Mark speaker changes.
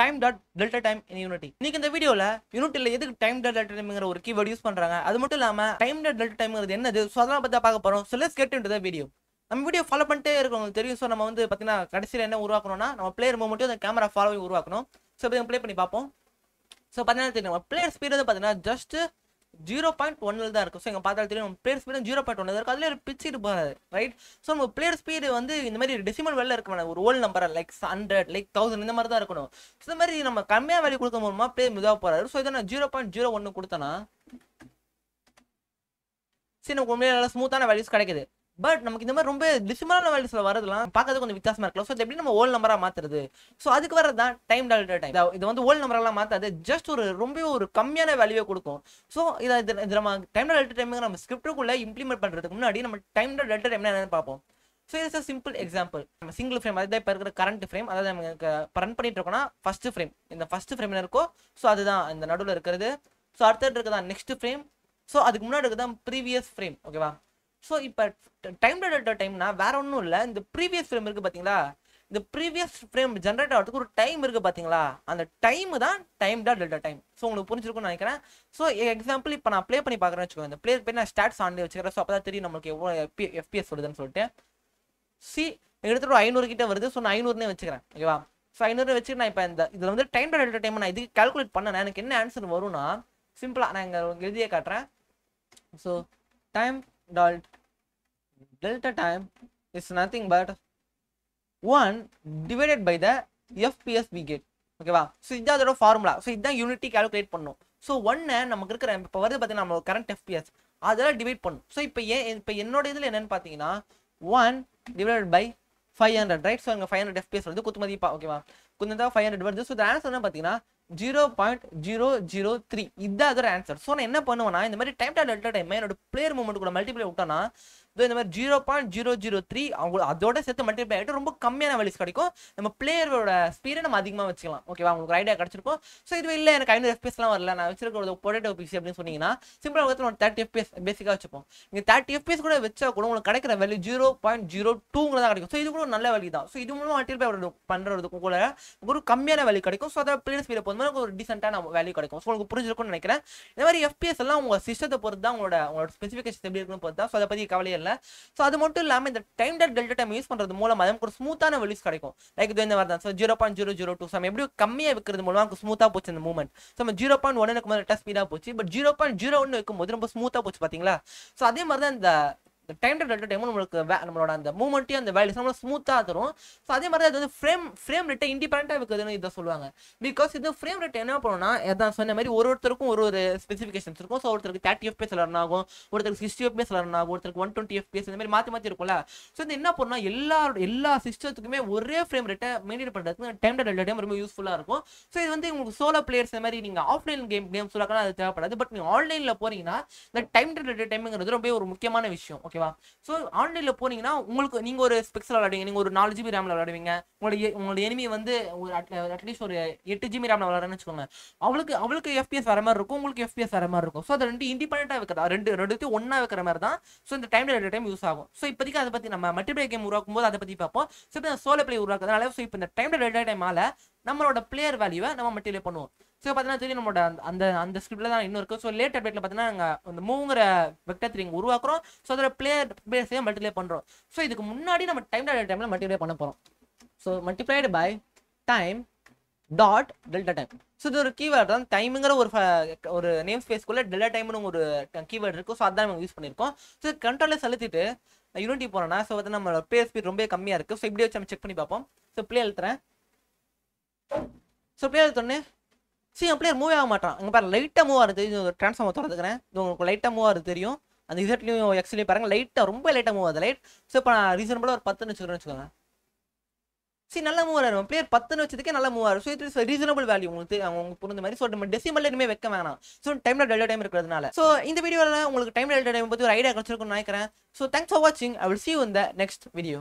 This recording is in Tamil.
Speaker 1: time dot delta time in Unity இன்னைக்கு இந்த வீடியோவில் யூனிட்டியில் எதுக்கு டைம் டாட் டெல்டா டைம்ங்கிற ஒரு கீவேர்டு யூஸ் பண்ணுறாங்க அது மட்டும் இல்லாமல் டைம் டாட் டெல்டா டைம்ங்கிறது என்னது ஸோ அதெல்லாம் பார்த்தா பார்க்க போறோம் சில லெட்ஸ் கெட் இன்டு வீடியோ நம்ம வீடியோ ஃபாலோ பண்ணிட்டே இருக்கோம் தெரியும் ஸோ நம்ம வந்து பார்த்தீங்கன்னா கடைசியில் என்ன உருவாக்கணும்னா நம்ம பிளேயர் மட்டும் அந்த கேமரா ஃபாலோவிங் உருவாக்கணும் சோ இப்போ ப்ளே பண்ணி பார்ப்போம் ஸோ பார்த்தீங்கன்னா தெரியும் பிளேயர் ஸ்பீடு வந்து பார்த்தீங்கன்னா ஜஸ்ட் ஜீரோ பாயிண்ட் ஒன்ல தான் இருக்கும் ஸோ எங்கள் பார்த்தாலும் தெரியும் பிளேயர் ஸ்பீடும் ஜீரோ பாயிண்ட் ஒன்று இருக்கும் அதில் ஒரு பிச் இருப்பாங்க ரைட் ஸோ நம்ம பிளேயர் ஸ்பீடு வந்து இந்த மாதிரி டெசிமல் வெளில இருக்க ஒரு whole number like hundred like thousand இந்த மாதிரி தான் இருக்கணும் இந்த மாதிரி நம்ம கம்மியாக வேலை கொடுக்க மூலமா பிளேயர் இதாக போறாரு ஸோ இதை நான் ஜீரோ பாயிண்ட் ஜீரோ ஒன்று கொடுத்தனா சரி நமக்கு உண்மையில நல்லா ஸ்மூத்தான வேல்யூஸ் கிடைக்குது பட் நமக்கு இந்த மாதிரி ரொம்ப டிசிமலான வேல்யூஸ்ல வரதுலாம் பார்க்கறது கொஞ்சம் வித்தியாசமா இருக்கலாம் ஸோ எப்படி நம்ம ஓல் நம்பரா மாத்துறது ஸோ அதுக்கு வரது தான் டைம் டால்டர் டைம் இது வந்து ஓல் நம்பரெல்லாம் மாத்தாது ஜஸ்ட் ஒரு ரொம்ப ஒரு கம்மியான வேல்யூவே கொடுக்கும் ஸோ இதை இது நம்ம டைம் டால் டைம் நம்ம ஸ்கிரிப்டுக்குள்ள இம்ப்ளிமெண்ட் பண்றதுக்கு முன்னாடி நம்ம டைம் டால் டைம் என்ன பார்ப்போம் so it's a simple example நம்ம சிங்கிள் ஃப்ரேம் அதாவது இப்போ இருக்கிற கரண்ட் ஃப்ரேம் அதாவது நம்ம ரன் பண்ணிட்டு இருக்கோம்னா ஃபர்ஸ்ட் ஃப்ரேம் இந்த ஃபர்ஸ்ட் ஃப்ரேம் இருக்கோ ஸோ அதுதான் இந்த நடுவில் இருக்கிறது ஸோ அடுத்த இருக்குதான் நெக்ஸ்ட் ஃப்ரேம் ஸோ அதுக்கு முன்னாடி இருக்குதான் ப்ரீவியஸ் ஃப்ரேம் ஓகேவா ஸோ இப்போ டைம் டேட் டைம்னா வேற ஒன்றும் இல்லை இந்த ப்ரீவியஸ் ஃப்ரேம் இருக்குது பார்த்தீங்களா இந்த ப்ரீவியஸ் ஃப்ரேம் ஜென்ரேட் ஆகிறதுக்கு ஒரு டைம் இருக்குது பார்த்தீங்களா அந்த டைம் தான் டைம் டா டெல்டா டைம் ஸோ உங்களுக்கு புரிஞ்சிருக்கும்னு நினைக்கிறேன் ஸோ எக்ஸாம்பிள் இப்போ நான் ப்ளே பண்ணி பார்க்குறேன்னு வச்சுக்கோங்க இந்த ப்ளே பண்ணி நான் ஸ்டாட்ஸ் ஆண்டு வச்சுக்கிறேன் ஸோ அப்போ தான் தெரியும் நம்மளுக்கு எவ்வளோ எஃபி எஃபிஎஸ் வருதுன்னு சொல்லிட்டு சி எடுத்துகிட்டு ஒரு ஐநூறு கிட்டே வருது ஸோ நான் ஐநூறுனே வச்சுக்கிறேன் ஓகேவா ஸோ ஐநூறு வச்சு நான் இப்போ இந்த இதில் வந்து டைம் டா டெல்டா டைம் நான் இதுக்கு கால்குலேட் பண்ணேன் எனக்கு என்ன ஆன்சர் வரும்னா சிம்பிளாக நான் இங்கே எழுதியே காட்டுறேன் so time delta delta time is nothing but 1 divided by the FPSB gate ஓகேவா ஸோ இதான் அதோட ஃபார்முலா ஸோ இதான் யூனிட்டி கேல்குலேட் பண்ணும் ஸோ ஒன்று நமக்கு இருக்கிற இப்போ வருது பார்த்தீங்கன்னா நம்ம கரண்ட் எஃபிஎஸ் அதெல்லாம் டிவைட் பண்ணும் ஸோ இப்போ ஏன் இப்போ என்னோட இதில் என்னென்னு பார்த்தீங்கன்னா one divide by five hundred right so எங்கள் ஃபைவ் ஹண்ட்ரட் எஃபிஎஸ் வருது குத்துமதிப்பா ஓகேவா குத்துமதிப்பா ஃபைவ் ஹண்ட்ரட் வருது ஸோ ஆன்சர் என்ன பார்த்தீங்கன்னா zero point zero zero three இதுதான் அதோட ஆன்சர் ஸோ நான் என்ன பண்ணுவேன்னா இந்த மாதிரி டைம் டைம் டெல்டா டைம் என்னோட பிளேயர் மூமெண்ட் கூட மல்டிப்ளை விட்டோன்னா இந்த மாதிரி zero point zero zero three அவங்களுக்கு அதோட சேர்த்து மல்டிப்ளை ஆகிட்டு ரொம்ப கம்மியான வேல்யூஸ் கிடைக்கும் நம்ம பிளேயரோட ஸ்பீடை நம்ம அதிகமாக வச்சுக்கலாம் ஓகேவா உங்களுக்கு ஐடியா கிடச்சிருக்கும் ஸோ இதுவே இல்லை எனக்கு ஐநூறு எஃபிஎஸ்லாம் வரல நான் வச்சிருக்க ஒரு பொட்டேட்டோ பிக்ஸ் அப்படின்னு சொன்னீங்கன்னா சிம்பிளாக ஒரு தேர்ட்டி எஃபிஎஸ் பேசிக்காக வச்சுப்போம் நீங்கள் தேர்ட்டி எஃபிஎஸ் கூட வச்சா கூட உங்களுக்கு கிடைக்கிற வேல்யூ ஜீரோ பாயிண்ட் ஜீரோ டூங்கிற கிடைக்கும் ஸோ இது கூட ஒரு நல்ல வேல்யூ தான் ஸோ இது மூலமாக ஒரு பண்ணுறதுக்கும் கூட ஒரு கம்மியான வேல்யூ கிடைக்கும் ஸோ அதை பிளேயர் ஸ்பீடை பொறுத்த ஒரு டீசெண்டான வேல்யூ கிடைக்கும் ஸோ உங்களுக்கு புரிஞ்சிருக்கும்னு நினைக்கிறேன் இந்த மாதிரி எஃப்பிஎஸ் எல்லாம் உங்கள் சிஸ்டத்தை பொறுத்து தான் உங்களோட உங்களோட ஸ்பெசிஃபிகேஷன் எப்படி இருக்குன்னு பொறுத்து தான் ஸோ அதை பற்றி கவலை இல்லை பண்ணல ஸோ அது மட்டும் இல்லாமல் இந்த time dot delta time use பண்ணுறது மூலம் நமக்கு ஒரு ஸ்மூத்தான வெளியூஸ் கிடைக்கும் லைக் இது இந்த மாதிரி தான் so zero point zero zero two sum எப்படி கம்மியாக வைக்கிறது மூலமாக நமக்கு ஸ்மூத்தாக போச்சு அந்த மூமெண்ட் ஸோ நம்ம ஜீரோ பாயிண்ட் ஒன் எனக்கு மேலே ஸ்பீடாக போச்சு பட் ஜீரோ பாயிண்ட் ஜீரோ ஒன்று வைக்கும்போது ரொம்ப ஸ்மூத்தாக போச்சு பார்த்தீங்களா ஸோ அதே மாதிரி தான் இந்த இந்த டைம் டு டெல்டா டைமும் நம்மளுக்கு நம்மளோட அந்த மூமெண்ட்டையும் அந்த வேல்யூஸ் நம்மளும் ஸ்மூத்தாக தரும் ஸோ அதே மாதிரி அது வந்து ஃப்ரேம் ஃப்ரேம் ரேட்டை இண்டிபெண்ட்டாக இருக்குதுன்னு இதை சொல்லுவாங்க பிகாஸ் இது ஃப்ரேம் ரேட் என்ன பண்ணணும்னா எதாவது சொன்ன மாதிரி ஒரு ஒருத்தருக்கும் ஒரு ஒரு ஸ்பெசிஃபிகேஷன்ஸ் இருக்கும் ஸோ ஒருத்தருக்கு தேர்ட்டி எஃப்பிஎஸ் லர்ன் ஆகும் ஒருத்தருக்கு சிக்ஸ்டி எஃப்பிஎஸ் லர்ன் ஆகும் ஒருத்தருக்கு ஒன் டுவெண்ட்டி எஃப்பிஎஸ் இந்த மாதிரி மாற்றி மாற்றி இருக்கும்ல ஸோ இது என்ன பண்ணால் எல்லா எல்லா சிஸ்டத்துக்குமே ஒரே ஃப்ரேம் ரேட்டை மெயின்டைன் பண்ணுறதுக்கு டைம் டு டெல்டா டைம் ரொம்ப யூஸ்ஃபுல்லாக இருக்கும் ஸோ இது வந்து உங்களுக்கு சோலோ பிளேயர்ஸ் இந்த மாதிரி நீங்கள் ஆஃப்லைன் கேம் கேம் சொல்லாக்கனா அது தேவைப்படாது பட் நீங்கள் ஆன்லைனில் போகிறீங்கன்னா இந்த டைம் டு டெல்டா டைம்ங்கிறது ரொம்ப ஒரு முக்கியமான விஷயம் ஓகே ஓகேவா ஸோ ஆன்லைனில் போனீங்கன்னா உங்களுக்கு நீங்கள் ஒரு ஸ்பெக்ஸில் விளாடுவீங்க நீங்கள் ஒரு நாலு ஜிபி ரேமில் விளாடுவீங்க உங்களோட உங்களோட எனிமி வந்து ஒரு அட்லீஸ்ட் uh, ஒரு எட்டு ஜிபி ரேமில் விளாடுறேன்னு வச்சுக்கோங்க அவளுக்கு அவளுக்கு எஃபிஎஸ் வர மாதிரி இருக்கும் உங்களுக்கு எஃபிஎஸ் வர மாதிரி இருக்கும் ஸோ அது ரெண்டு இண்டிபெண்ட்டாக வைக்கிறதா ரெண்டு ரெண்டுத்தையும் ஒன்றா வைக்கிற மாதிரி தான் ஸோ இந்த டைம் ரெண்டு டைம் யூஸ் ஆகும் ஸோ இப்போதைக்கு அதை பற்றி நம்ம மல்டிபிளே கேம் உருவாக்கும் போது அதை பற்றி பார்ப்போம் ஸோ இப்போ சோலோ பிளே உருவாக்குறதுனால ஸோ இப்போ இந்த டைம் ரெண்டு டைம் ஆல நம்மளோட பிளேயர் வேல்யூவை நம்ம மல்டிபிளே பண்ணுவோம் ஸோ பார்த்தீங்கன்னா திரும்பி நம்மளோட அந்த அந்த ஸ்கிரிப்டில் தான் இன்னும் இருக்கும் ஸோ லேட் அப்டேட்டில் பார்த்தீங்கன்னா நாங்கள் அந்த மூங்கிற வெக்டர் த்ரீ உருவாக்குறோம் ஸோ அதில் பிளேயர் பேஸையும் மல்டிப்ளை பண்ணுறோம் ஸோ இதுக்கு முன்னாடி நம்ம டைம் டைமில் மல்டிப்ளை பண்ண போகிறோம் so multiplied by time dot delta time so இது ஒரு கீவேர்டு தான் டைமுங்கிற ஒரு ஒரு நேம் ஸ்பேஸ்க்குள்ளே டெல்டா டைம்னு ஒரு கீவேர்டு இருக்கும் ஸோ அதான் நம்ம யூஸ் பண்ணியிருக்கோம் ஸோ கண்ட்ரோலில் செலுத்திட்டு யூனிட்டி போனோம்னா ஸோ வந்து நம்ம பே ஸ்பீட் ரொம்ப கம்மியாக இருக்குது ஸோ இப்படி வச்சு நம்ம செக் பண்ணி பார்ப்போம் ஸோ பிளே எழுத்துறேன் ஸோ பிளே எழுத்தோடனே சிஎம் பிளேயர் மூவ் ஆக மாட்டான் இங்கே பாருங்க லைட்டாக மூவ் ஆகுது தெரியும் ட்ரான்ஸ்ஃபார்மர் தொடர்ந்துக்கிறேன் இது உங்களுக்கு லைட்டாக மூவ் ஆகுது தெரியும் அந்த இசட்லையும் எக்ஸ்லையும் பாருங்கள் லைட்டாக ரொம்ப லைட்டாக மூவ் ஆகுது லைட் ஸோ இப்போ நான் ரீசனபிளாக ஒரு பத்துன்னு வச்சுக்கிறேன் வச்சுக்கோங்க சரி நல்லா மூவ் ஆயிரும் பிளேயர் பத்துன்னு வச்சதுக்கே நல்லா மூவ் ஆகும் ஸோ இஸ் ரீசனபிள் வேல்யூ உங்களுக்கு உங்களுக்கு புரிந்த மாதிரி ஸோ நம்ம டெசிமல் இனிமேல் வைக்க வேணாம் ஸோ டைம் டெல்டா டைம் இருக்கிறதுனால ஸோ இந்த வீடியோவில் உங்களுக்கு டைம் டெல்டா டைம் பற்றி ஒரு ஐடியா கிடச்சிருக்கும்னு நினைக்கிறேன் ஸோ தேங்க்ஸ் ஃபார் வாட்சிங் ஐ வில் சி இந்த நெக்ஸ்ட் வீடியோ